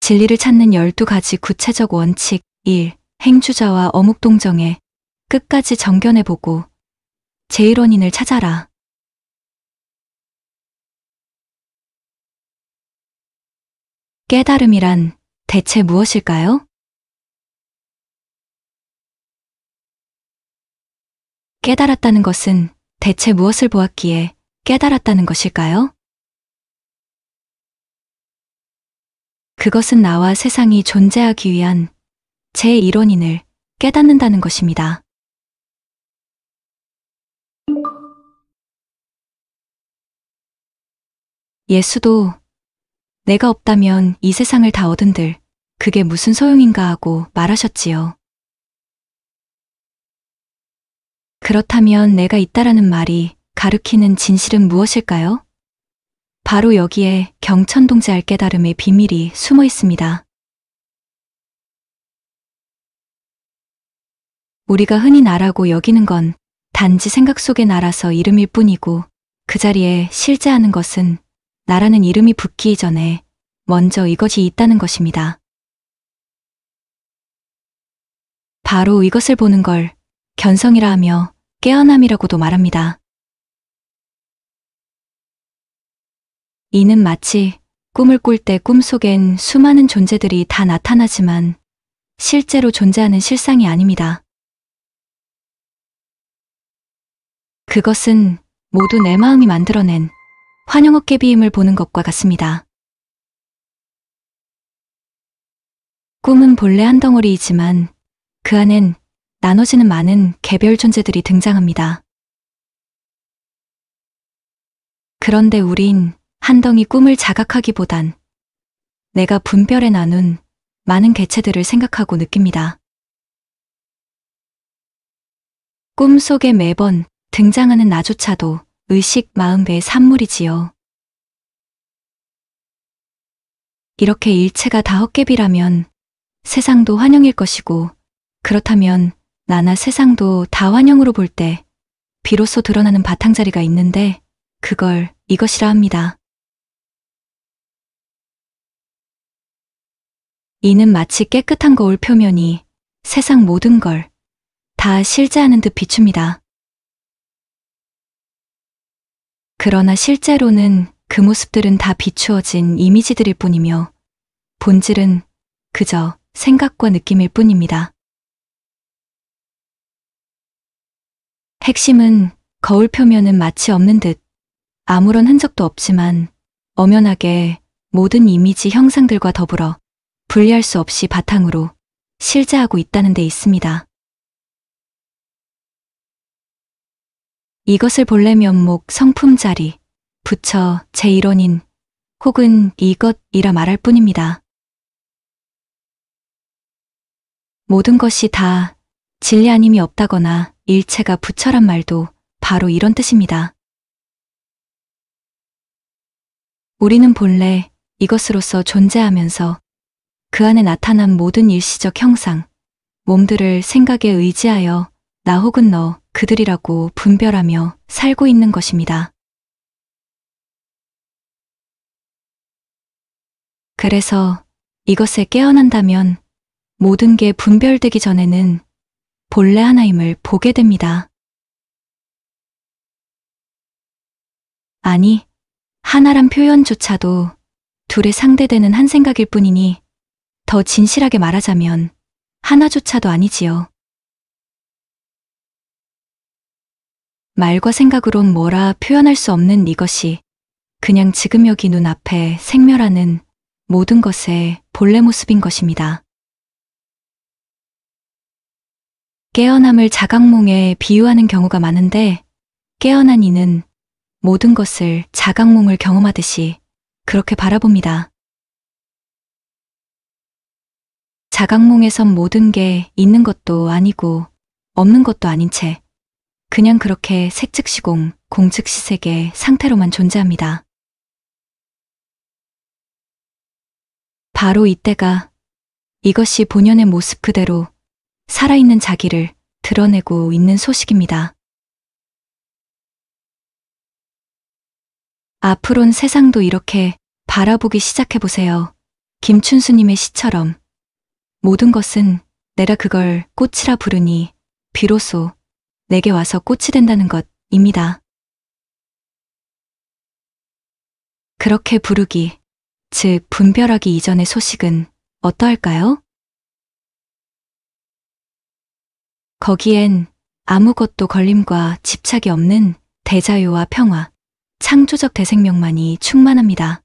진리를 찾는 12가지 구체적 원칙 1. 행주자와 어묵동정에 끝까지 정견해보고 제1원인을 찾아라. 깨달음이란 대체 무엇일까요? 깨달았다는 것은 대체 무엇을 보았기에 깨달았다는 것일까요? 그것은 나와 세상이 존재하기 위한 제 일원인을 깨닫는다는 것입니다. 예수도 내가 없다면 이 세상을 다 얻은들 그게 무슨 소용인가 하고 말하셨지요. 그렇다면 내가 있다라는 말이 가르키는 진실은 무엇일까요? 바로 여기에 경천동지알 깨달음의 비밀이 숨어 있습니다. 우리가 흔히 나라고 여기는 건 단지 생각 속의 나라서 이름일 뿐이고 그 자리에 실제하는 것은 나라는 이름이 붙기 전에 먼저 이것이 있다는 것입니다. 바로 이것을 보는 걸 견성이라 하며 깨어남이라고도 말합니다. 이는 마치 꿈을 꿀 때 꿈속엔 수많은 존재들이 다 나타나지만 실제로 존재하는 실상이 아닙니다. 그것은 모두 내 마음이 만들어낸 환영어깨비임을 보는 것과 같습니다. 꿈은 본래 한 덩어리이지만 그 안엔 나눠지는 많은 개별 존재들이 등장합니다. 그런데 우린 한덩이 꿈을 자각하기보단 내가 분별해 나눈 많은 개체들을 생각하고 느낍니다. 꿈 속에 매번 등장하는 나조차도 의식 마음의 산물이지요. 이렇게 일체가 다 헛개비라면 세상도 환영일 것이고 그렇다면 나나 세상도 다 환영으로 볼 때 비로소 드러나는 바탕자리가 있는데 그걸 이것이라 합니다. 이는 마치 깨끗한 거울 표면이 세상 모든 걸 다 실제하는 듯 비춥니다. 그러나 실제로는 그 모습들은 다 비추어진 이미지들일 뿐이며 본질은 그저 생각과 느낌일 뿐입니다. 핵심은 거울 표면은 마치 없는 듯 아무런 흔적도 없지만 엄연하게 모든 이미지 형상들과 더불어 분리할 수 없이 바탕으로 실재하고 있다는 데 있습니다. 이것을 본래 면목 성품 자리, 부처 제일원인 혹은 이것이라 말할 뿐입니다. 모든 것이 다 진리 아님이 없다거나 일체가 부처란 말도 바로 이런 뜻입니다. 우리는 본래 이것으로서 존재하면서 그 안에 나타난 모든 일시적 형상, 몸들을 생각에 의지하여 나 혹은 너, 그들이라고 분별하며 살고 있는 것입니다. 그래서 이것에 깨어난다면 모든 게 분별되기 전에는 본래 하나임을 보게 됩니다. 아니, 하나란 표현조차도 둘의 상대되는 한 생각일 뿐이니 더 진실하게 말하자면 하나조차도 아니지요. 말과 생각으론 뭐라 표현할 수 없는 이것이 그냥 지금 여기 눈앞에 생멸하는 모든 것의 본래 모습인 것입니다. 깨어남을 자각몽에 비유하는 경우가 많은데 깨어난 이는 모든 것을 자각몽을 경험하듯이 그렇게 바라봅니다. 자각몽에선 모든 게 있는 것도 아니고 없는 것도 아닌 채 그냥 그렇게 색즉시공, 공즉시색의 상태로만 존재합니다. 바로 이때가 이것이 본연의 모습 그대로 살아있는 자기를 드러내고 있는 소식입니다. 앞으론 세상도 이렇게 바라보기 시작해보세요. 김춘수님의 시처럼. 모든 것은 내가 그걸 꽃이라 부르니 비로소 내게 와서 꽃이 된다는 것입니다. 그렇게 부르기, 즉 분별하기 이전의 소식은 어떠할까요? 거기엔 아무것도 걸림과 집착이 없는 대자유와 평화, 창조적 대생명만이 충만합니다.